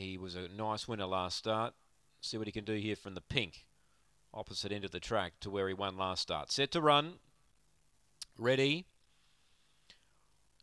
He was a nice winner last start. See what he can do here from the pink. Opposite end of the track to where he won last start. Set to run. Ready.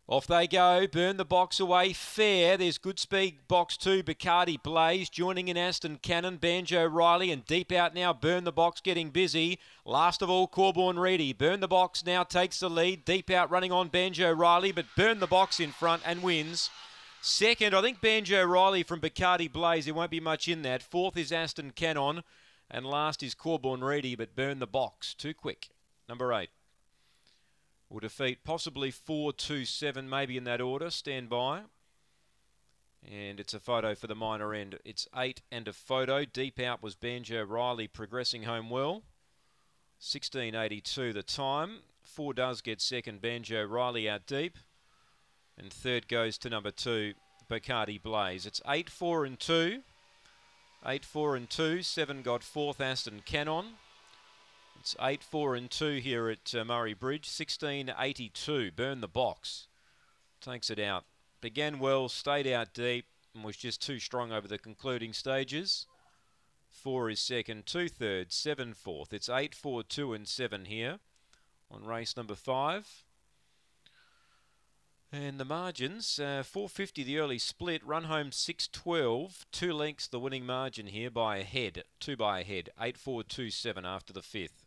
Off they go. Burn the box away. Fair. There's good speed. Box two. Bacardi Blaze joining in Aston Cannon. Banjo Riley and deep out now. Burn the box getting busy. Last of all, Corborn Reedy. Burn the box now takes the lead. Deep out running on Banjo Riley, but Burn the box in front and wins. Second, I think Banjo Riley from Bacardi Blaze. There won't be much in that. Fourth is Aston Cannon. And last is Corborn Reedy, but burn the box. Too quick. Number eight. Will defeat possibly 4 2 7, maybe in that order. Stand by. And it's a photo for the minor end. It's eight and a photo. Deep out was Banjo Riley progressing home well. 16.82 the time. Four does get second. Banjo Riley out deep. And third goes to number two, Bacardi Blaze. It's 8, 4 and 2. 8, 4 and 2. 7 got fourth, Aston Cannon. It's 8, 4 and 2 here at uh, Murray Bridge. 16, 82. Burn the box. Takes it out. Began well, stayed out deep, and was just too strong over the concluding stages. 4 is second, 2 third, 7 fourth. It's 8, 4, 2 and 7 here on race number 5. And the margins, uh, 450 the early split, run home 612, two lengths the winning margin here by a head, two by a head, 8427 after the fifth.